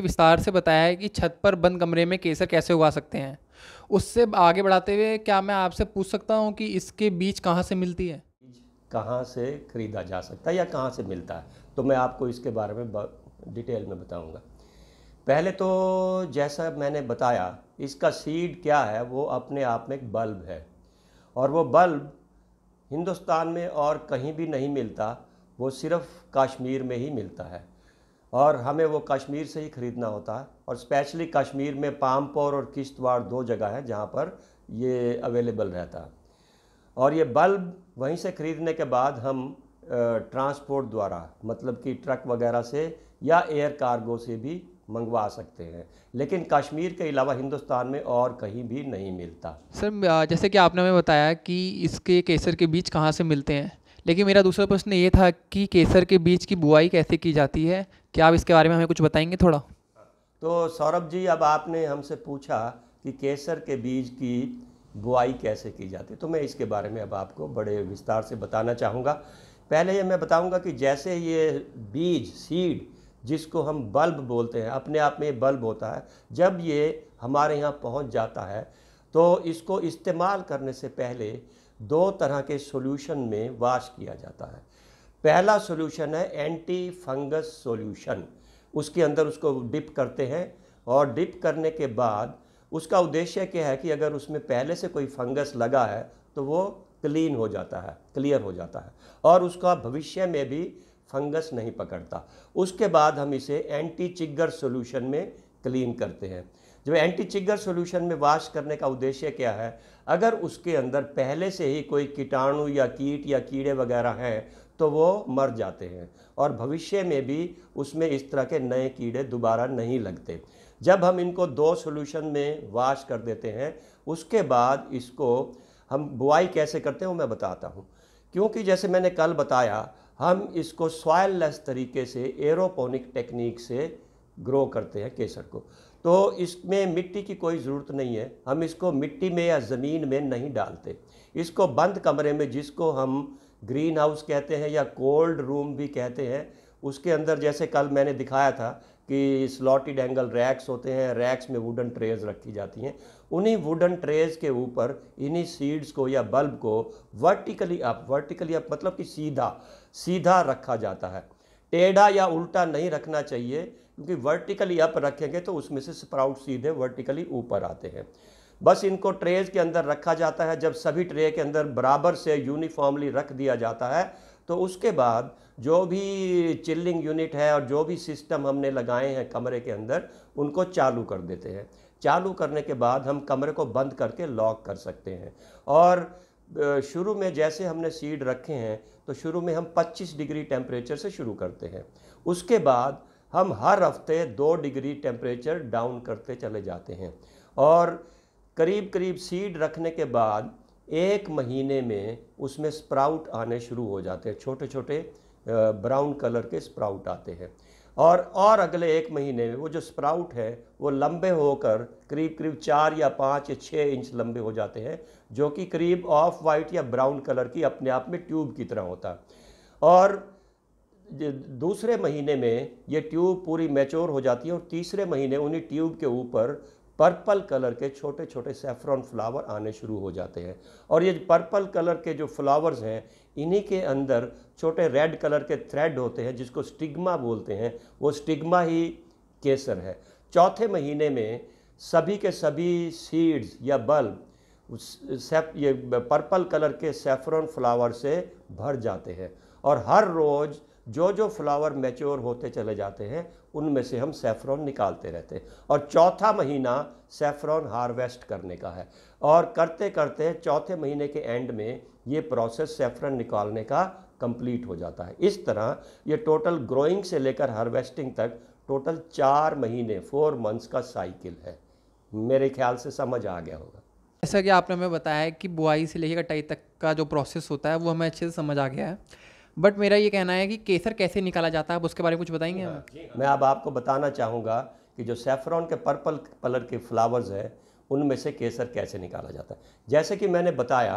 विस्तार से बताया है कि छत पर बंद कमरे में केसर कैसे उगा सकते हैं उससे आगे बढ़ाते हुए क्या मैं आपसे पूछ सकता हूँ कि इसके बीज कहाँ से मिलती है कहाँ से खरीदा जा सकता है या कहाँ से मिलता है तो मैं आपको इसके बारे में डिटेल में बताऊँगा पहले तो जैसा मैंने बताया इसका सीड क्या है वो अपने आप में एक बल्ब है और वो बल्ब हिंदुस्तान में और कहीं भी नहीं मिलता वो सिर्फ कश्मीर में ही मिलता है और हमें वो कश्मीर से ही ख़रीदना होता है और स्पेशली कश्मीर में पामपोर और किश्तवाड़ दो जगह हैं जहाँ पर ये अवेलेबल रहता है और ये बल्ब वहीं से ख़रीदने के बाद हम ट्रांसपोर्ट द्वारा मतलब कि ट्रक वगैरह से या एयर कार्गो से भी मंगवा सकते हैं लेकिन कश्मीर के अलावा हिंदुस्तान में और कहीं भी नहीं मिलता सर जैसे कि आपने हमें बताया कि इसके केसर के बीज कहाँ से मिलते हैं लेकिन मेरा दूसरा प्रश्न ये था कि केसर के बीज की बुआई कैसे की जाती है क्या आप इसके बारे में हमें कुछ बताएंगे थोड़ा तो सौरभ जी अब आपने हमसे पूछा कि केसर के बीज की बुआई कैसे की जाती है तो मैं इसके बारे में अब आपको बड़े विस्तार से बताना चाहूँगा पहले ये मैं बताऊँगा कि जैसे ये बीज सीड जिसको हम बल्ब बोलते हैं अपने आप में ये बल्ब होता है जब ये हमारे यहाँ पहुँच जाता है तो इसको इस्तेमाल करने से पहले दो तरह के सॉल्यूशन में वाश किया जाता है पहला सॉल्यूशन है एंटी फंगस सॉल्यूशन उसके अंदर उसको डिप करते हैं और डिप करने के बाद उसका उद्देश्य क्या है कि अगर उसमें पहले से कोई फंगस लगा है तो वो क्लीन हो जाता है क्लियर हो जाता है और उसका भविष्य में भी फंगस नहीं पकड़ता उसके बाद हम इसे एंटी चिगर सॉल्यूशन में क्लीन करते हैं जब एंटी चिगर सॉल्यूशन में वाश करने का उद्देश्य क्या है अगर उसके अंदर पहले से ही कोई कीटाणु या कीट या कीड़े वगैरह हैं तो वो मर जाते हैं और भविष्य में भी उसमें इस तरह के नए कीड़े दोबारा नहीं लगते जब हम इनको दो सोल्यूशन में वाश कर देते हैं उसके बाद इसको हम बुआई कैसे करते हैं वो मैं बताता हूँ क्योंकि जैसे मैंने कल बताया हम इसको लेस तरीके से एरोपोनिक टेक्निक से ग्रो करते हैं केसर को तो इसमें मिट्टी की कोई ज़रूरत नहीं है हम इसको मिट्टी में या ज़मीन में नहीं डालते इसको बंद कमरे में जिसको हम ग्रीन हाउस कहते हैं या कोल्ड रूम भी कहते हैं उसके अंदर जैसे कल मैंने दिखाया था कि स्लॉटेड एंगल रैक्स होते हैं रैक्स में वुडन ट्रेज रखी जाती हैं उन्हीं वुडन ट्रेज के ऊपर इन्हीं सीड्स को या बल्ब को वर्टिकली अप वर्टिकली अप मतलब कि सीधा सीधा रखा जाता है टेढ़ा या उल्टा नहीं रखना चाहिए क्योंकि वर्टिकली अप रखेंगे तो उसमें से स्प्राउट सीधे वर्टिकली ऊपर आते हैं बस इनको ट्रेज के अंदर रखा जाता है जब सभी ट्रे के अंदर बराबर से यूनिफॉर्मली रख दिया जाता है तो उसके बाद जो भी चिल्लिंग यूनिट है और जो भी सिस्टम हमने लगाए हैं कमरे के अंदर उनको चालू कर देते हैं चालू करने के बाद हम कमरे को बंद करके लॉक कर सकते हैं और शुरू में जैसे हमने सीड रखे हैं तो शुरू में हम 25 डिग्री टेम्परेचर से शुरू करते हैं उसके बाद हम हर हफ्ते दो डिग्री टेम्परेचर डाउन करते चले जाते हैं और करीब करीब सीड रखने के बाद एक महीने में उसमें स्प्राउट आने शुरू हो जाते हैं छोटे छोटे ब्राउन कलर के स्प्राउट आते हैं और और अगले एक महीने में वो जो स्प्राउट है वो लंबे होकर करीब करीब चार या पाँच या छः इंच लंबे हो जाते हैं जो कि करीब ऑफ वाइट या ब्राउन कलर की अपने आप में ट्यूब की तरह होता और दूसरे महीने में ये ट्यूब पूरी मैच्योर हो जाती है और तीसरे महीने उन्हीं ट्यूब के ऊपर पर्पल कलर के छोटे छोटे सेफ्रॉन फ्लावर आने शुरू हो जाते हैं और ये पर्पल कलर के जो फ्लावर्स हैं इन्हीं के अंदर छोटे रेड कलर के थ्रेड होते हैं जिसको स्टिग्मा बोलते हैं वो स्टिग्मा ही केसर है चौथे महीने में सभी के सभी सीड्स या बल्ब ये पर्पल कलर के सेफ्रॉन फ्लावर से भर जाते हैं और हर रोज़ जो जो फ्लावर मैच्योर होते चले जाते हैं उनमें से हम सेफ्रॉन निकालते रहते हैं और चौथा महीना सेफ्रॉन हार्वेस्ट करने का है और करते करते चौथे महीने के एंड में ये प्रोसेस सेफ्रॉन निकालने का कंप्लीट हो जाता है इस तरह ये टोटल ग्रोइंग से लेकर हार्वेस्टिंग तक टोटल चार महीने फोर मंथ्स का साइकिल है मेरे ख्याल से समझ आ गया होगा जैसा कि आपने हमें बताया कि बुआई से लेकर कटाई तक का जो प्रोसेस होता है वो हमें अच्छे से समझ आ गया है बट मेरा ये कहना है कि केसर कैसे निकाला जाता है आप उसके बारे में कुछ बताएंगे हमें हाँ। मैं अब आपको बताना चाहूँगा कि जो सेफ्रॉन के पर्पल कलर के फ्लावर्स है उनमें से केसर कैसे निकाला जाता है जैसे कि मैंने बताया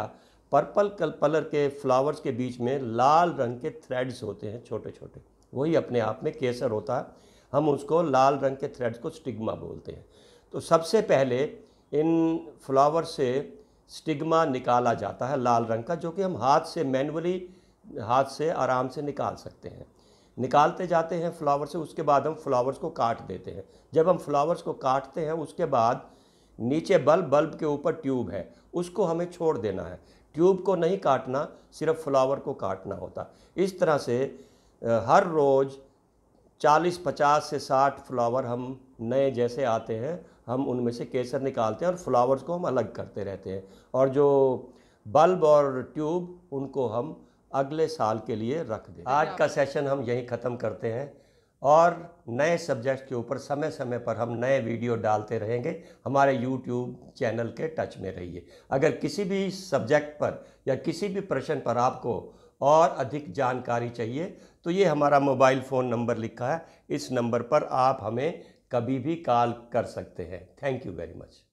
पर्पल कलर के फ्लावर्स के बीच में लाल रंग के थ्रेड्स होते हैं छोटे छोटे वही अपने आप में केसर होता है हम उसको लाल रंग के थ्रेड्स को स्टिग्मा बोलते हैं तो सबसे पहले इन फ्लावर से स्टिग्मा निकाला जाता है लाल रंग का जो कि हम हाथ से मैनुअली हाथ से आराम से निकाल सकते हैं निकालते जाते हैं फ्लावर से उसके बाद हम फ्लावर्स को काट देते हैं जब हम फ्लावर्स को काटते हैं उसके बाद नीचे बल्ब बल्ब के ऊपर ट्यूब है उसको हमें छोड़ देना है ट्यूब को नहीं काटना सिर्फ फ्लावर को काटना होता इस तरह से हर रोज़ 40-50 से 60 फ्लावर हम नए जैसे आते हैं हम उनमें से केसर निकालते हैं और फ्लावर्स को हम अलग करते रहते हैं और जो बल्ब और ट्यूब उनको हम अगले साल के लिए रख दें हाँ। आज का सेशन हम यहीं ख़त्म करते हैं और नए सब्जेक्ट के ऊपर समय समय पर हम नए वीडियो डालते रहेंगे हमारे यूट्यूब चैनल के टच में रहिए अगर किसी भी सब्जेक्ट पर या किसी भी प्रश्न पर आपको और अधिक जानकारी चाहिए तो ये हमारा मोबाइल फ़ोन नंबर लिखा है इस नंबर पर आप हमें कभी भी कॉल कर सकते हैं थैंक यू वेरी मच